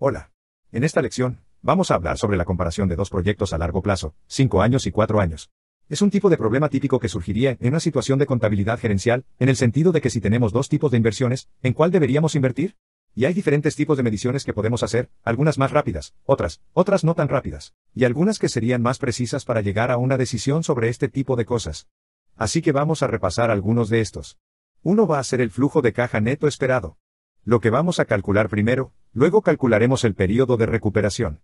Hola. En esta lección, vamos a hablar sobre la comparación de dos proyectos a largo plazo, 5 años y 4 años. Es un tipo de problema típico que surgiría en una situación de contabilidad gerencial, en el sentido de que si tenemos dos tipos de inversiones, ¿en cuál deberíamos invertir? Y hay diferentes tipos de mediciones que podemos hacer, algunas más rápidas, otras, otras no tan rápidas, y algunas que serían más precisas para llegar a una decisión sobre este tipo de cosas. Así que vamos a repasar algunos de estos. Uno va a ser el flujo de caja neto esperado. Lo que vamos a calcular primero, Luego calcularemos el periodo de recuperación.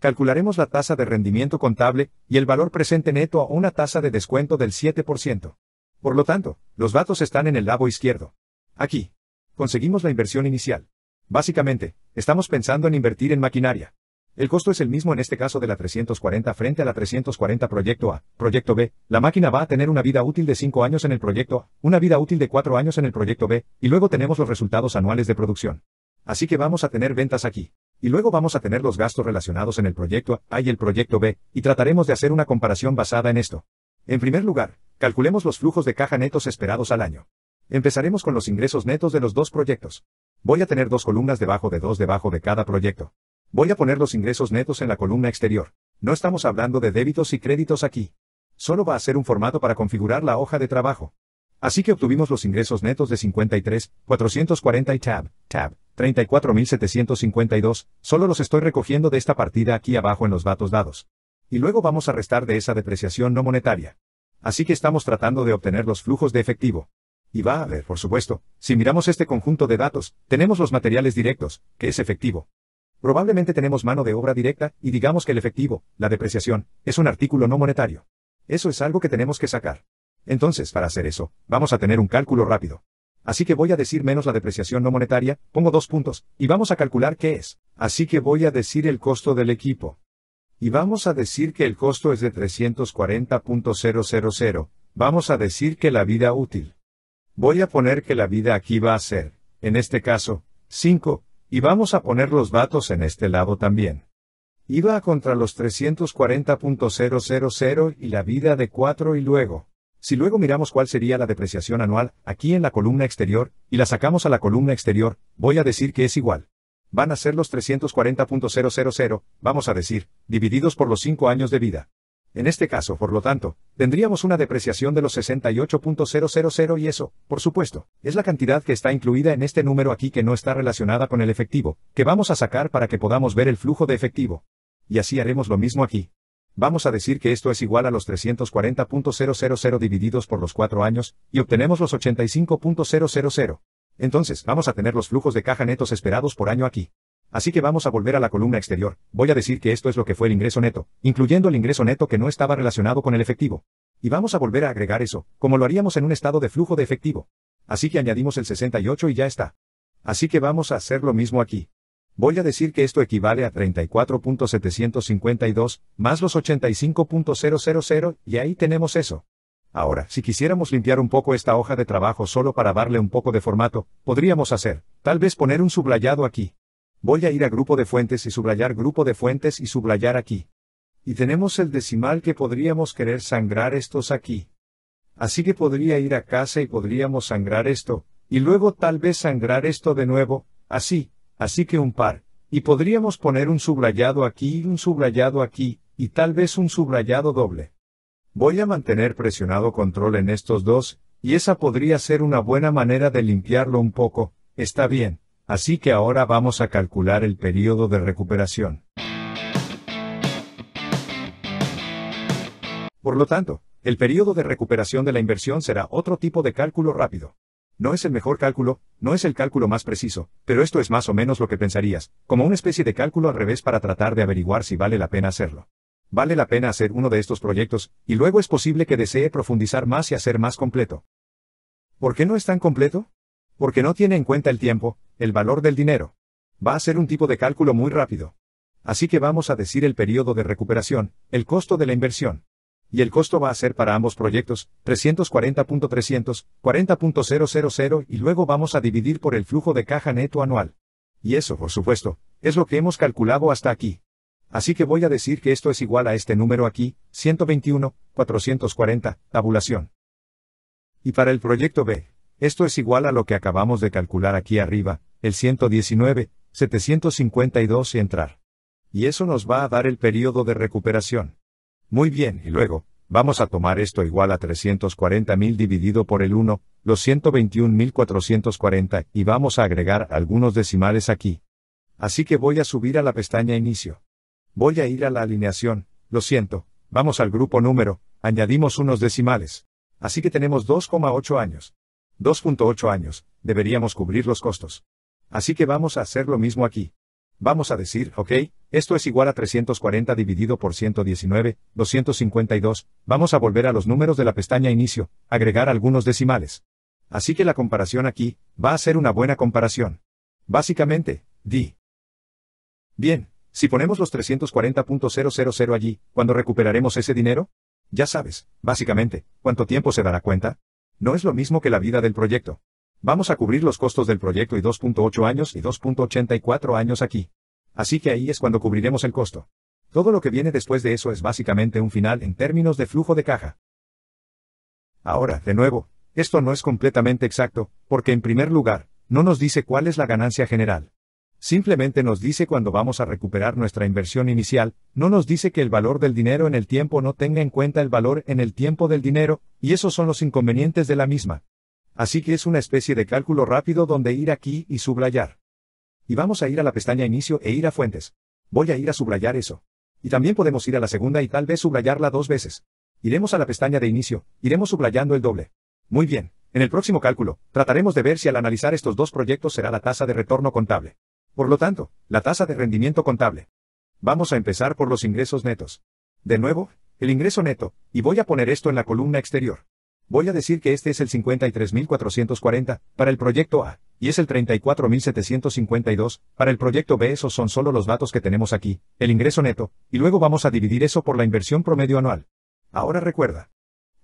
Calcularemos la tasa de rendimiento contable y el valor presente neto a una tasa de descuento del 7%. Por lo tanto, los datos están en el lado izquierdo. Aquí. Conseguimos la inversión inicial. Básicamente, estamos pensando en invertir en maquinaria. El costo es el mismo en este caso de la 340 frente a la 340 proyecto A, proyecto B, la máquina va a tener una vida útil de 5 años en el proyecto A, una vida útil de 4 años en el proyecto B, y luego tenemos los resultados anuales de producción. Así que vamos a tener ventas aquí. Y luego vamos a tener los gastos relacionados en el proyecto A y el proyecto B, y trataremos de hacer una comparación basada en esto. En primer lugar, calculemos los flujos de caja netos esperados al año. Empezaremos con los ingresos netos de los dos proyectos. Voy a tener dos columnas debajo de dos debajo de cada proyecto. Voy a poner los ingresos netos en la columna exterior. No estamos hablando de débitos y créditos aquí. Solo va a ser un formato para configurar la hoja de trabajo. Así que obtuvimos los ingresos netos de 53, 440 y tab, tab, 34.752, solo los estoy recogiendo de esta partida aquí abajo en los datos dados. Y luego vamos a restar de esa depreciación no monetaria. Así que estamos tratando de obtener los flujos de efectivo. Y va a haber, por supuesto, si miramos este conjunto de datos, tenemos los materiales directos, que es efectivo. Probablemente tenemos mano de obra directa, y digamos que el efectivo, la depreciación, es un artículo no monetario. Eso es algo que tenemos que sacar. Entonces, para hacer eso, vamos a tener un cálculo rápido. Así que voy a decir menos la depreciación no monetaria, pongo dos puntos, y vamos a calcular qué es. Así que voy a decir el costo del equipo. Y vamos a decir que el costo es de 340.000, vamos a decir que la vida útil. Voy a poner que la vida aquí va a ser, en este caso, 5, y vamos a poner los datos en este lado también. Iba contra los 340.000 y la vida de 4 y luego. Si luego miramos cuál sería la depreciación anual, aquí en la columna exterior, y la sacamos a la columna exterior, voy a decir que es igual. Van a ser los 340.000, vamos a decir, divididos por los 5 años de vida. En este caso, por lo tanto, tendríamos una depreciación de los 68.000 y eso, por supuesto, es la cantidad que está incluida en este número aquí que no está relacionada con el efectivo, que vamos a sacar para que podamos ver el flujo de efectivo. Y así haremos lo mismo aquí. Vamos a decir que esto es igual a los 340.000 divididos por los 4 años, y obtenemos los 85.000. Entonces, vamos a tener los flujos de caja netos esperados por año aquí. Así que vamos a volver a la columna exterior, voy a decir que esto es lo que fue el ingreso neto, incluyendo el ingreso neto que no estaba relacionado con el efectivo. Y vamos a volver a agregar eso, como lo haríamos en un estado de flujo de efectivo. Así que añadimos el 68 y ya está. Así que vamos a hacer lo mismo aquí. Voy a decir que esto equivale a 34.752, más los 85.000, y ahí tenemos eso. Ahora, si quisiéramos limpiar un poco esta hoja de trabajo solo para darle un poco de formato, podríamos hacer, tal vez poner un sublayado aquí. Voy a ir a grupo de fuentes y sublayar grupo de fuentes y sublayar aquí. Y tenemos el decimal que podríamos querer sangrar estos aquí. Así que podría ir a casa y podríamos sangrar esto, y luego tal vez sangrar esto de nuevo, así, así que un par, y podríamos poner un subrayado aquí y un subrayado aquí, y tal vez un subrayado doble. Voy a mantener presionado control en estos dos, y esa podría ser una buena manera de limpiarlo un poco, está bien, así que ahora vamos a calcular el periodo de recuperación. Por lo tanto, el periodo de recuperación de la inversión será otro tipo de cálculo rápido. No es el mejor cálculo, no es el cálculo más preciso, pero esto es más o menos lo que pensarías, como una especie de cálculo al revés para tratar de averiguar si vale la pena hacerlo. Vale la pena hacer uno de estos proyectos, y luego es posible que desee profundizar más y hacer más completo. ¿Por qué no es tan completo? Porque no tiene en cuenta el tiempo, el valor del dinero. Va a ser un tipo de cálculo muy rápido. Así que vamos a decir el periodo de recuperación, el costo de la inversión y el costo va a ser para ambos proyectos 340.300, 40.000 y luego vamos a dividir por el flujo de caja neto anual. Y eso, por supuesto, es lo que hemos calculado hasta aquí. Así que voy a decir que esto es igual a este número aquí, 121, 440, tabulación. Y para el proyecto B, esto es igual a lo que acabamos de calcular aquí arriba, el 119, 752 y entrar. Y eso nos va a dar el periodo de recuperación. Muy bien, y luego, vamos a tomar esto igual a 340.000 dividido por el 1, los 121.440, y vamos a agregar algunos decimales aquí. Así que voy a subir a la pestaña Inicio. Voy a ir a la alineación, lo siento, vamos al grupo número, añadimos unos decimales. Así que tenemos 2,8 años. 2.8 años, deberíamos cubrir los costos. Así que vamos a hacer lo mismo aquí. Vamos a decir, ok, esto es igual a 340 dividido por 119, 252, vamos a volver a los números de la pestaña inicio, agregar algunos decimales. Así que la comparación aquí, va a ser una buena comparación. Básicamente, di. Bien, si ponemos los 340.000 allí, ¿cuándo recuperaremos ese dinero? Ya sabes, básicamente, ¿cuánto tiempo se dará cuenta? No es lo mismo que la vida del proyecto. Vamos a cubrir los costos del proyecto y 2.8 años y 2.84 años aquí. Así que ahí es cuando cubriremos el costo. Todo lo que viene después de eso es básicamente un final en términos de flujo de caja. Ahora, de nuevo, esto no es completamente exacto, porque en primer lugar, no nos dice cuál es la ganancia general. Simplemente nos dice cuando vamos a recuperar nuestra inversión inicial, no nos dice que el valor del dinero en el tiempo no tenga en cuenta el valor en el tiempo del dinero, y esos son los inconvenientes de la misma. Así que es una especie de cálculo rápido donde ir aquí y subrayar. Y vamos a ir a la pestaña Inicio e ir a Fuentes. Voy a ir a subrayar eso. Y también podemos ir a la segunda y tal vez subrayarla dos veces. Iremos a la pestaña de inicio, iremos subrayando el doble. Muy bien, en el próximo cálculo, trataremos de ver si al analizar estos dos proyectos será la tasa de retorno contable. Por lo tanto, la tasa de rendimiento contable. Vamos a empezar por los ingresos netos. De nuevo, el ingreso neto, y voy a poner esto en la columna exterior. Voy a decir que este es el 53.440, para el proyecto A, y es el 34.752, para el proyecto B esos son solo los datos que tenemos aquí, el ingreso neto, y luego vamos a dividir eso por la inversión promedio anual. Ahora recuerda.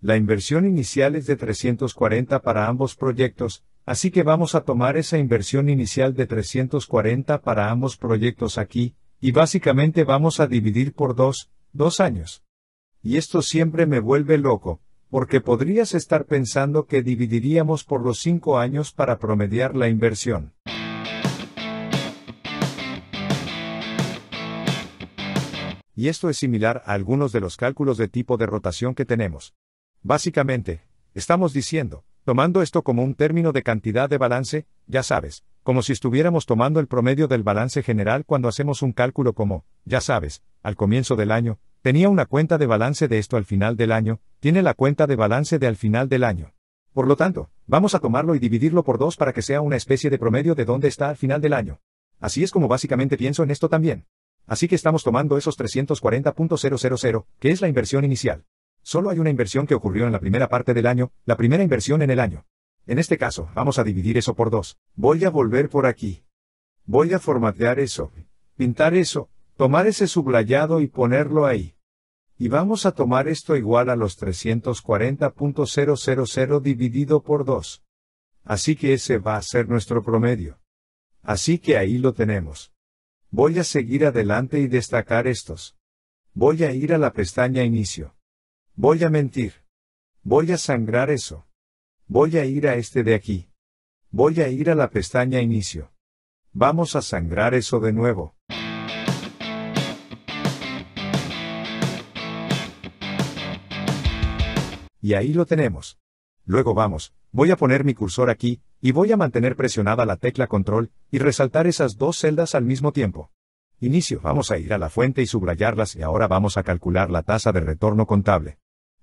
La inversión inicial es de 340 para ambos proyectos, así que vamos a tomar esa inversión inicial de 340 para ambos proyectos aquí, y básicamente vamos a dividir por dos, dos años. Y esto siempre me vuelve loco, porque podrías estar pensando que dividiríamos por los 5 años para promediar la inversión. Y esto es similar a algunos de los cálculos de tipo de rotación que tenemos. Básicamente, estamos diciendo, tomando esto como un término de cantidad de balance, ya sabes, como si estuviéramos tomando el promedio del balance general cuando hacemos un cálculo como, ya sabes, al comienzo del año, tenía una cuenta de balance de esto al final del año, tiene la cuenta de balance de al final del año. Por lo tanto, vamos a tomarlo y dividirlo por dos para que sea una especie de promedio de dónde está al final del año. Así es como básicamente pienso en esto también. Así que estamos tomando esos 340.000, que es la inversión inicial. Solo hay una inversión que ocurrió en la primera parte del año, la primera inversión en el año. En este caso, vamos a dividir eso por dos. Voy a volver por aquí. Voy a formatear eso, pintar eso, tomar ese sublayado y ponerlo ahí y vamos a tomar esto igual a los 340.000 dividido por 2. Así que ese va a ser nuestro promedio. Así que ahí lo tenemos. Voy a seguir adelante y destacar estos. Voy a ir a la pestaña Inicio. Voy a mentir. Voy a sangrar eso. Voy a ir a este de aquí. Voy a ir a la pestaña Inicio. Vamos a sangrar eso de nuevo. y ahí lo tenemos. Luego vamos, voy a poner mi cursor aquí, y voy a mantener presionada la tecla control, y resaltar esas dos celdas al mismo tiempo. Inicio, vamos a ir a la fuente y subrayarlas y ahora vamos a calcular la tasa de retorno contable.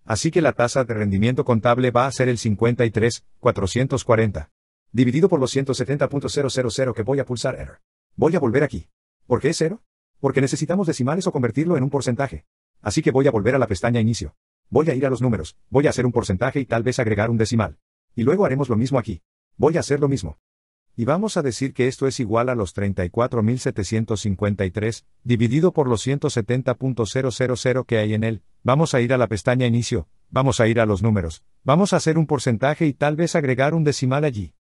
Así que la tasa de rendimiento contable va a ser el 53,440. Dividido por los 170.000 que voy a pulsar error. Voy a volver aquí. ¿Por qué es cero? Porque necesitamos decimales o convertirlo en un porcentaje. Así que voy a volver a la pestaña inicio. Voy a ir a los números, voy a hacer un porcentaje y tal vez agregar un decimal. Y luego haremos lo mismo aquí. Voy a hacer lo mismo. Y vamos a decir que esto es igual a los 34.753, dividido por los 170.000 que hay en él. Vamos a ir a la pestaña Inicio, vamos a ir a los números, vamos a hacer un porcentaje y tal vez agregar un decimal allí.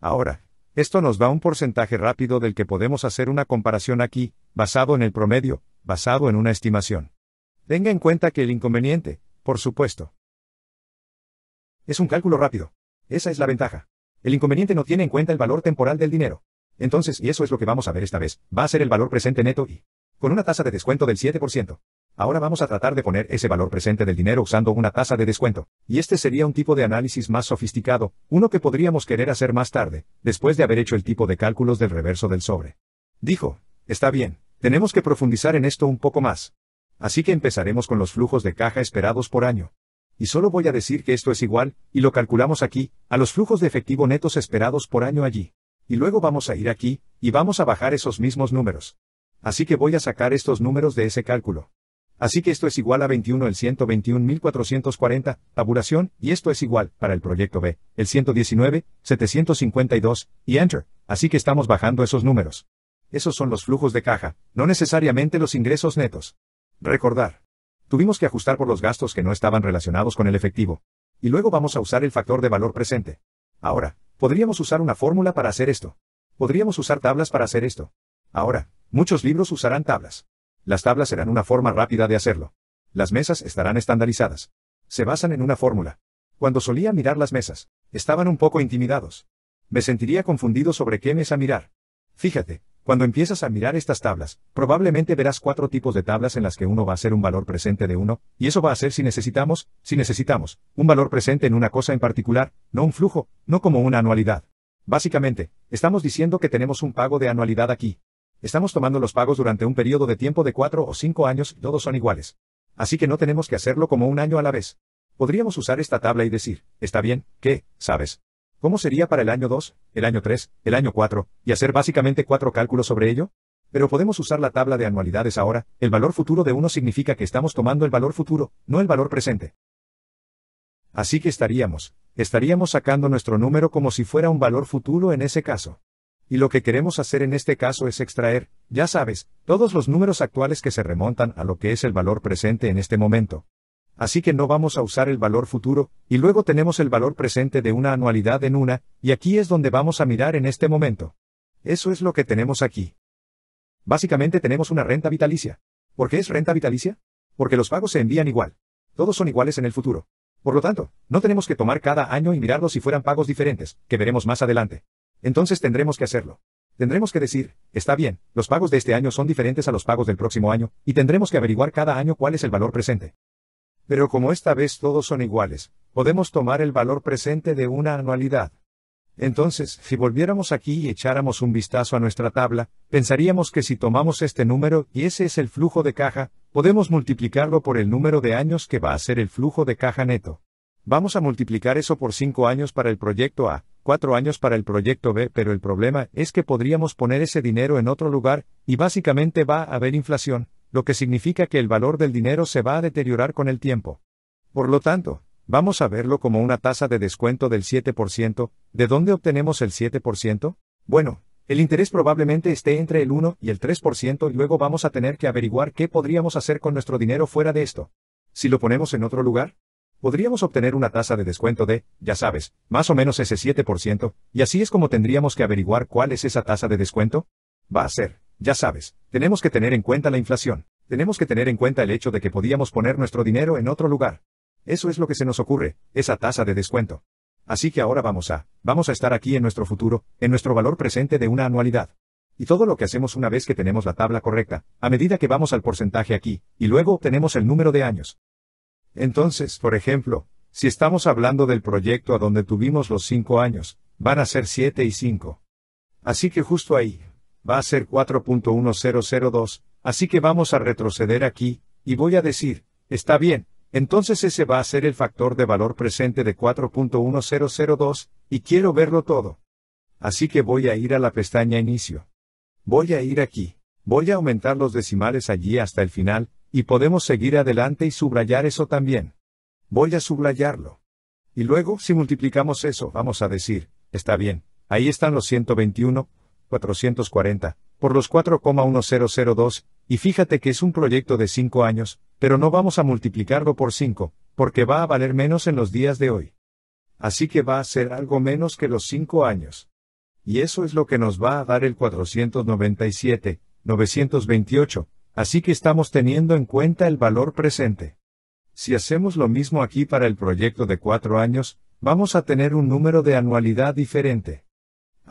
Ahora, esto nos da un porcentaje rápido del que podemos hacer una comparación aquí, basado en el promedio, basado en una estimación. Tenga en cuenta que el inconveniente, por supuesto. Es un cálculo rápido. Esa es la ventaja. El inconveniente no tiene en cuenta el valor temporal del dinero. Entonces, y eso es lo que vamos a ver esta vez, va a ser el valor presente neto y con una tasa de descuento del 7%. Ahora vamos a tratar de poner ese valor presente del dinero usando una tasa de descuento. Y este sería un tipo de análisis más sofisticado, uno que podríamos querer hacer más tarde, después de haber hecho el tipo de cálculos del reverso del sobre. Dijo, está bien, tenemos que profundizar en esto un poco más. Así que empezaremos con los flujos de caja esperados por año. Y solo voy a decir que esto es igual, y lo calculamos aquí, a los flujos de efectivo netos esperados por año allí. Y luego vamos a ir aquí, y vamos a bajar esos mismos números. Así que voy a sacar estos números de ese cálculo. Así que esto es igual a 21 el 121.440, tabulación, y esto es igual, para el proyecto B, el 119, 752, y Enter, así que estamos bajando esos números. Esos son los flujos de caja, no necesariamente los ingresos netos. Recordar. Tuvimos que ajustar por los gastos que no estaban relacionados con el efectivo. Y luego vamos a usar el factor de valor presente. Ahora, podríamos usar una fórmula para hacer esto. Podríamos usar tablas para hacer esto. Ahora, muchos libros usarán tablas. Las tablas serán una forma rápida de hacerlo. Las mesas estarán estandarizadas. Se basan en una fórmula. Cuando solía mirar las mesas, estaban un poco intimidados. Me sentiría confundido sobre qué mesa mirar. Fíjate, cuando empiezas a mirar estas tablas, probablemente verás cuatro tipos de tablas en las que uno va a ser un valor presente de uno, y eso va a ser si necesitamos, si necesitamos, un valor presente en una cosa en particular, no un flujo, no como una anualidad. Básicamente, estamos diciendo que tenemos un pago de anualidad aquí. Estamos tomando los pagos durante un periodo de tiempo de cuatro o cinco años y todos son iguales. Así que no tenemos que hacerlo como un año a la vez. Podríamos usar esta tabla y decir, está bien, ¿qué, sabes? ¿Cómo sería para el año 2, el año 3, el año 4, y hacer básicamente cuatro cálculos sobre ello? Pero podemos usar la tabla de anualidades ahora, el valor futuro de uno significa que estamos tomando el valor futuro, no el valor presente. Así que estaríamos, estaríamos sacando nuestro número como si fuera un valor futuro en ese caso. Y lo que queremos hacer en este caso es extraer, ya sabes, todos los números actuales que se remontan a lo que es el valor presente en este momento así que no vamos a usar el valor futuro, y luego tenemos el valor presente de una anualidad en una, y aquí es donde vamos a mirar en este momento. Eso es lo que tenemos aquí. Básicamente tenemos una renta vitalicia. ¿Por qué es renta vitalicia? Porque los pagos se envían igual. Todos son iguales en el futuro. Por lo tanto, no tenemos que tomar cada año y mirarlo si fueran pagos diferentes, que veremos más adelante. Entonces tendremos que hacerlo. Tendremos que decir, está bien, los pagos de este año son diferentes a los pagos del próximo año, y tendremos que averiguar cada año cuál es el valor presente. Pero como esta vez todos son iguales, podemos tomar el valor presente de una anualidad. Entonces, si volviéramos aquí y echáramos un vistazo a nuestra tabla, pensaríamos que si tomamos este número y ese es el flujo de caja, podemos multiplicarlo por el número de años que va a ser el flujo de caja neto. Vamos a multiplicar eso por 5 años para el proyecto A, 4 años para el proyecto B, pero el problema es que podríamos poner ese dinero en otro lugar, y básicamente va a haber inflación, lo que significa que el valor del dinero se va a deteriorar con el tiempo. Por lo tanto, vamos a verlo como una tasa de descuento del 7%, ¿de dónde obtenemos el 7%? Bueno, el interés probablemente esté entre el 1 y el 3% y luego vamos a tener que averiguar qué podríamos hacer con nuestro dinero fuera de esto. Si lo ponemos en otro lugar, podríamos obtener una tasa de descuento de, ya sabes, más o menos ese 7%, y así es como tendríamos que averiguar cuál es esa tasa de descuento. Va a ser ya sabes, tenemos que tener en cuenta la inflación. Tenemos que tener en cuenta el hecho de que podíamos poner nuestro dinero en otro lugar. Eso es lo que se nos ocurre, esa tasa de descuento. Así que ahora vamos a, vamos a estar aquí en nuestro futuro, en nuestro valor presente de una anualidad. Y todo lo que hacemos una vez que tenemos la tabla correcta, a medida que vamos al porcentaje aquí, y luego obtenemos el número de años. Entonces, por ejemplo, si estamos hablando del proyecto a donde tuvimos los 5 años, van a ser 7 y 5. Así que justo ahí, va a ser 4.1002, así que vamos a retroceder aquí, y voy a decir, está bien, entonces ese va a ser el factor de valor presente de 4.1002, y quiero verlo todo. Así que voy a ir a la pestaña Inicio. Voy a ir aquí, voy a aumentar los decimales allí hasta el final, y podemos seguir adelante y subrayar eso también. Voy a subrayarlo. Y luego, si multiplicamos eso, vamos a decir, está bien, ahí están los 121, 440, por los 4,1002, y fíjate que es un proyecto de 5 años, pero no vamos a multiplicarlo por 5, porque va a valer menos en los días de hoy. Así que va a ser algo menos que los 5 años. Y eso es lo que nos va a dar el 497,928, así que estamos teniendo en cuenta el valor presente. Si hacemos lo mismo aquí para el proyecto de 4 años, vamos a tener un número de anualidad diferente.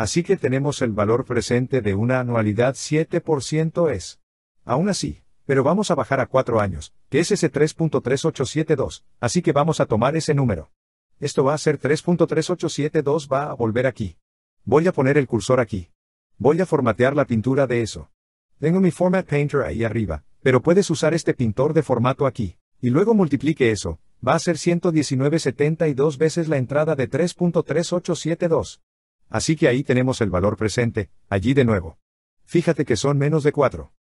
Así que tenemos el valor presente de una anualidad 7% es. Aún así, pero vamos a bajar a 4 años, que es ese 3.3872, así que vamos a tomar ese número. Esto va a ser 3.3872 va a volver aquí. Voy a poner el cursor aquí. Voy a formatear la pintura de eso. Tengo mi Format Painter ahí arriba, pero puedes usar este pintor de formato aquí. Y luego multiplique eso, va a ser 119.72 veces la entrada de 3.3872. Así que ahí tenemos el valor presente, allí de nuevo. Fíjate que son menos de 4.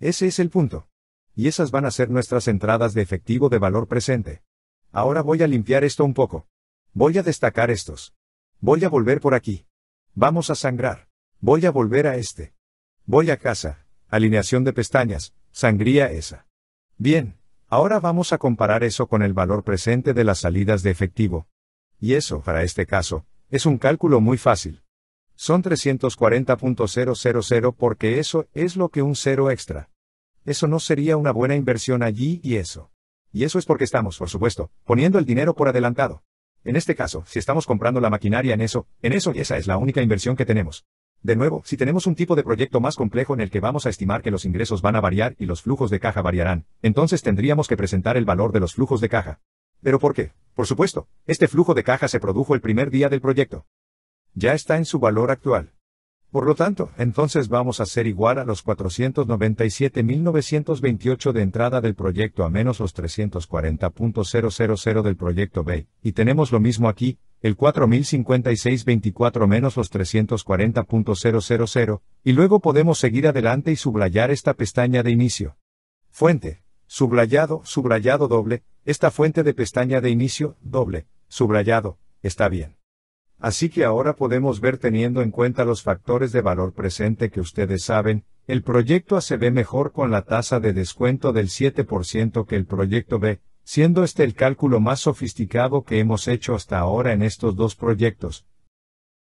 Ese es el punto. Y esas van a ser nuestras entradas de efectivo de valor presente. Ahora voy a limpiar esto un poco. Voy a destacar estos. Voy a volver por aquí. Vamos a sangrar. Voy a volver a este. Voy a casa. Alineación de pestañas. Sangría esa. Bien. Ahora vamos a comparar eso con el valor presente de las salidas de efectivo. Y eso, para este caso, es un cálculo muy fácil. Son 340.000 porque eso es lo que un cero extra. Eso no sería una buena inversión allí y eso. Y eso es porque estamos, por supuesto, poniendo el dinero por adelantado. En este caso, si estamos comprando la maquinaria en eso, en eso y esa es la única inversión que tenemos. De nuevo, si tenemos un tipo de proyecto más complejo en el que vamos a estimar que los ingresos van a variar y los flujos de caja variarán, entonces tendríamos que presentar el valor de los flujos de caja. ¿Pero por qué? Por supuesto, este flujo de caja se produjo el primer día del proyecto. Ya está en su valor actual. Por lo tanto, entonces vamos a ser igual a los 497.928 de entrada del proyecto a menos los 340.000 del proyecto B, y tenemos lo mismo aquí, el 4056.24 menos los 340.000, y luego podemos seguir adelante y subrayar esta pestaña de inicio. Fuente, subrayado, subrayado doble, esta fuente de pestaña de inicio, doble, subrayado, está bien. Así que ahora podemos ver teniendo en cuenta los factores de valor presente que ustedes saben, el proyecto A se ve mejor con la tasa de descuento del 7% que el proyecto B, siendo este el cálculo más sofisticado que hemos hecho hasta ahora en estos dos proyectos,